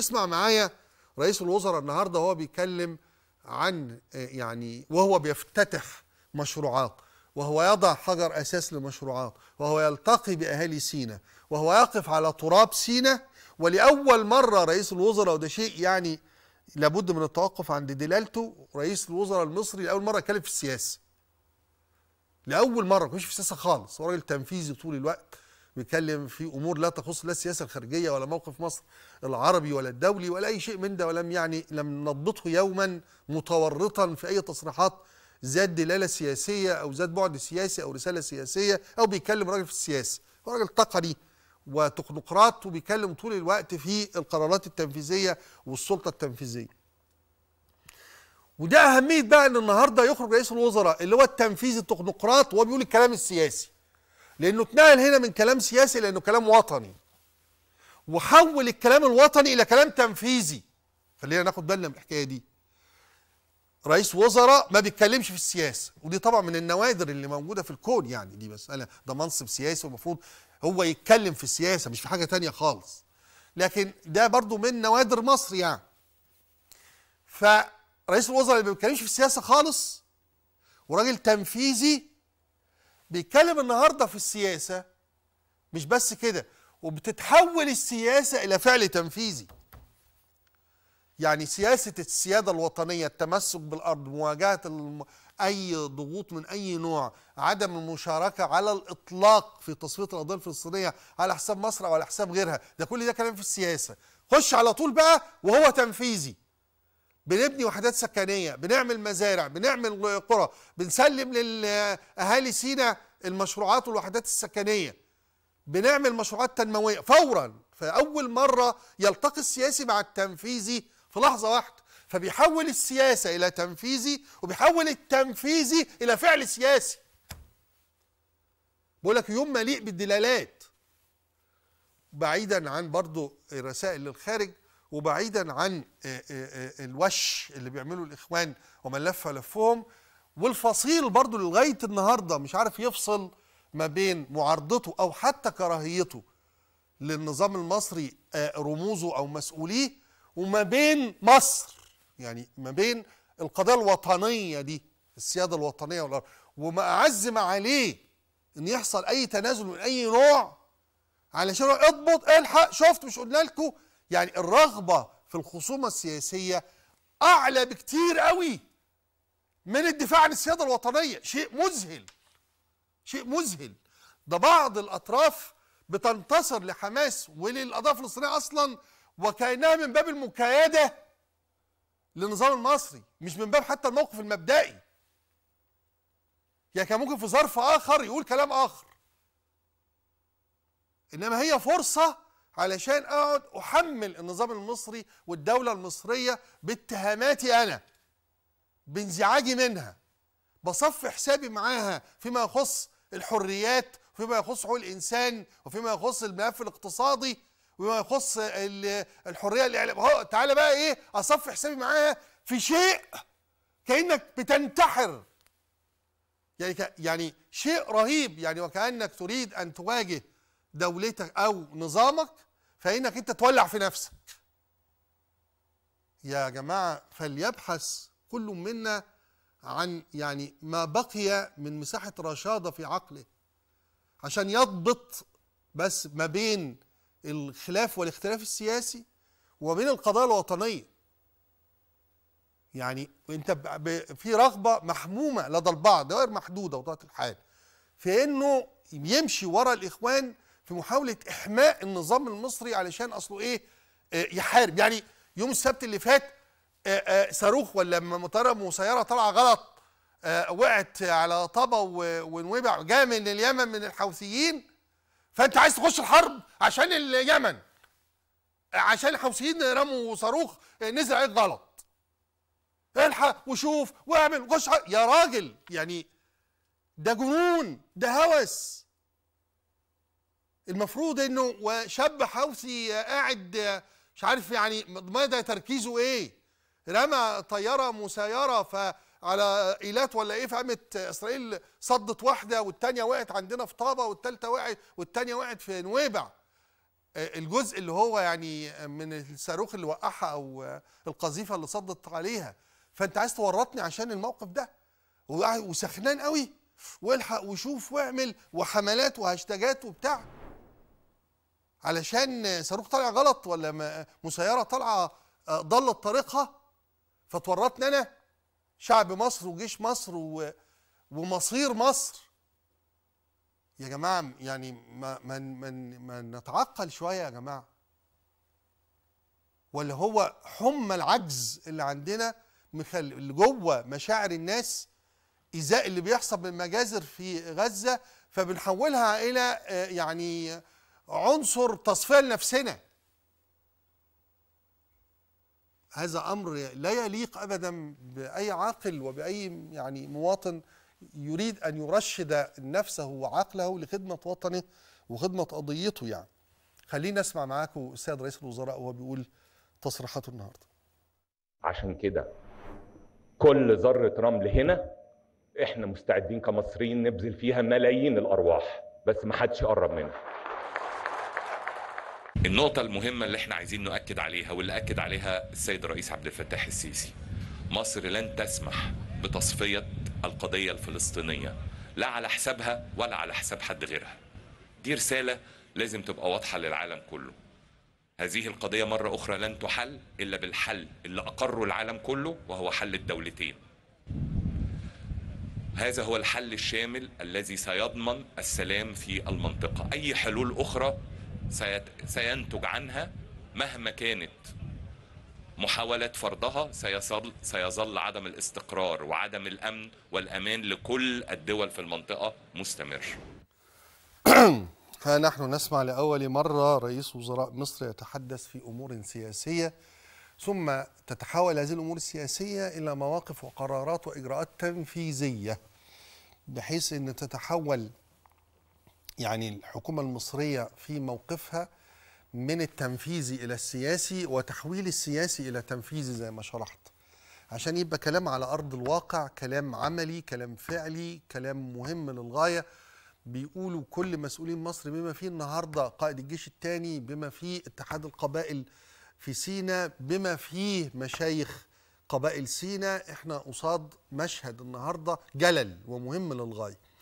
اسمع معايا رئيس الوزراء النهارده وهو بيتكلم عن آه، يعني وهو بيفتتح مشروعات وهو يضع حجر اساس لمشروعات وهو يلتقي باهالي سينا وهو يقف على تراب سينا ولاول مره رئيس الوزراء وده شيء يعني لابد من التوقف عند دلالته رئيس الوزراء المصري لاول مره اتكلم في السياسه لاول مره مش في السياسه خالص هو راجل تنفيذي طول الوقت بيتكلم في امور لا تخص لا السياسه الخارجيه ولا موقف مصر العربي ولا الدولي ولا اي شيء من ده ولم يعني لم نضبطه يوما متورطا في اي تصريحات ذات دلاله سياسيه او ذات بعد سياسي او رساله سياسيه او بيتكلم راجل في السياسه هو راجل تقني وتكنوقراط وبيتكلم طول الوقت في القرارات التنفيذيه والسلطه التنفيذيه وده اهميه بقى ان النهارده يخرج رئيس الوزراء اللي هو التنفيذي التكنوقراط وهو بيقول الكلام السياسي لانه اتنقل هنا من كلام سياسي لانه كلام وطني وحول الكلام الوطني الى كلام تنفيذي خلينا ناخد بالنا من الحكايه دي رئيس وزراء ما بيتكلمش في السياسه ودي طبعا من النوادر اللي موجوده في الكون يعني دي مساله ده منصب سياسي والمفروض هو يتكلم في السياسه مش في حاجه تانية خالص لكن ده برضو من نوادر مصر يعني فرئيس الوزراء اللي ما بيتكلمش في السياسه خالص وراجل تنفيذي بيتكلم النهارده في السياسه مش بس كده وبتتحول السياسه الى فعل تنفيذي يعني سياسه السياده الوطنيه التمسك بالارض مواجهه الم... اي ضغوط من اي نوع عدم المشاركه على الاطلاق في تصفيه القضيه الفلسطينيه على حساب مصر او على حساب غيرها ده كل ده كلام في السياسه خش على طول بقى وهو تنفيذي بنبني وحدات سكنيه بنعمل مزارع بنعمل قرى بنسلم لاهالي سينا المشروعات والوحدات السكنيه بنعمل مشروعات تنمويه فورا فاول مره يلتقي السياسي مع التنفيذي في لحظه واحده فبيحول السياسه الى تنفيذي وبيحول التنفيذي الى فعل سياسي بقول لك يوم مليء بالدلالات بعيدا عن برضو الرسائل للخارج وبعيدا عن آه، آه، آه، الوش اللي بيعمله الاخوان ومن لف لفهم والفصيل برضو لغايه النهارده مش عارف يفصل ما بين معارضته او حتى كراهيته للنظام المصري رموزه او مسؤوليه وما بين مصر يعني ما بين القضيه الوطنيه دي السياده الوطنيه والارض وما اعز ما عليه ان يحصل اي تنازل من اي نوع علشان اضبط الحق شفت مش قلنا لكم يعني الرغبة في الخصومة السياسية أعلى بكتير قوي من الدفاع عن السيادة الوطنية شيء مذهل شيء مذهل ده بعض الأطراف بتنتصر لحماس وللقضاء الفلسطينية أصلا وكأنها من باب المكايدة للنظام المصري مش من باب حتى الموقف المبدئي يعني كان ممكن في ظرف آخر يقول كلام آخر إنما هي فرصة علشان اقعد احمل النظام المصري والدوله المصريه باتهاماتي انا بانزعاجي منها بصفي حسابي معاها فيما يخص الحريات وفيما يخص حقوق الانسان وفيما يخص الملف الاقتصادي وما يخص الحريه الاعلام تعالى بقى ايه اصفي حسابي معاها في شيء كانك بتنتحر يعني يعني شيء رهيب يعني وكانك تريد ان تواجه دولتك او نظامك فانك انت تولع في نفسك يا جماعه فليبحث كل منا عن يعني ما بقي من مساحه رشاده في عقله عشان يضبط بس ما بين الخلاف والاختلاف السياسي وبين القضايا الوطنيه يعني انت في رغبه محمومه لدى البعض غير محدوده وطبيعه الحال في انه يمشي ورا الاخوان في محاوله احماء النظام المصري علشان اصله ايه آه، يحارب يعني يوم السبت اللي فات آه، آه، صاروخ ولا مطار وسياره طالعه غلط وقعت على طابا ونوبع جاء من اليمن من الحوثيين فانت عايز تخش الحرب عشان اليمن عشان الحوثيين رموا صاروخ نزل عليك غلط الحق وشوف واعمل خش يا راجل يعني ده جنون ده هوس المفروض انه وشاب حوثي قاعد مش عارف يعني مدى تركيزه ايه رمى طياره مسيره فعلى ايلات ولا ايه فقامت اسرائيل صدت واحده والثانيه وقعت عندنا في طابه والثالثه وقعت والثانيه وقعت في نويبع آه، الجزء اللي هو يعني من الصاروخ اللي وقعها او القذيفه اللي صدت عليها فانت عايز تورطني عشان الموقف ده وسخنان قوي والحق وشوف واعمل وحملات وهاشتاجات وبتاع علشان صاروخ طالع غلط ولا مسيره طالعه آه، ضلت طريقها فتورطنا انا شعب مصر وجيش مصر ومصير مصر يا جماعه يعني ما ما ما نتعقل شويه يا جماعه ولا هو حمى العجز اللي عندنا مخل... اللي جوه مشاعر الناس ازاء اللي بيحصل بالمجازر في غزه فبنحولها الى آه، يعني عنصر تصفيه لنفسنا هذا امر لا يليق ابدا باي عاقل وباي يعني مواطن يريد ان يرشد نفسه وعقله لخدمه وطنه وخدمه قضيته يعني خلينا نسمع معاكم السيد رئيس الوزراء وهو بيقول تصريحاته النهارده عشان كده كل ذره رمل هنا احنا مستعدين كمصريين نبذل فيها ملايين الارواح بس ما حدش يقرب منها النقطة المهمة اللي احنا عايزين نؤكد عليها واللي أكد عليها السيد الرئيس عبد الفتاح السيسي مصر لن تسمح بتصفية القضية الفلسطينية لا على حسابها ولا على حساب حد غيرها دي رسالة لازم تبقى واضحة للعالم كله هذه القضية مرة أخرى لن تحل إلا بالحل اللي أقره العالم كله وهو حل الدولتين هذا هو الحل الشامل الذي سيضمن السلام في المنطقة أي حلول أخرى سينتج عنها مهما كانت محاولات فرضها سيظل, سيظل عدم الاستقرار وعدم الأمن والأمان لكل الدول في المنطقة مستمر ها نحن نسمع لأول مرة رئيس وزراء مصر يتحدث في أمور سياسية ثم تتحول هذه الأمور السياسية إلى مواقف وقرارات وإجراءات تنفيذية بحيث أن تتحول يعني الحكومة المصرية في موقفها من التنفيذي إلى السياسي وتحويل السياسي إلى تنفيذي زي ما شرحت عشان يبقى كلام على أرض الواقع كلام عملي كلام فعلي كلام مهم للغاية بيقولوا كل مسؤولين مصر بما فيه النهارده قائد الجيش الثاني بما فيه اتحاد القبائل في سينا بما فيه مشايخ قبائل سينا احنا قصاد مشهد النهارده جلل ومهم للغايه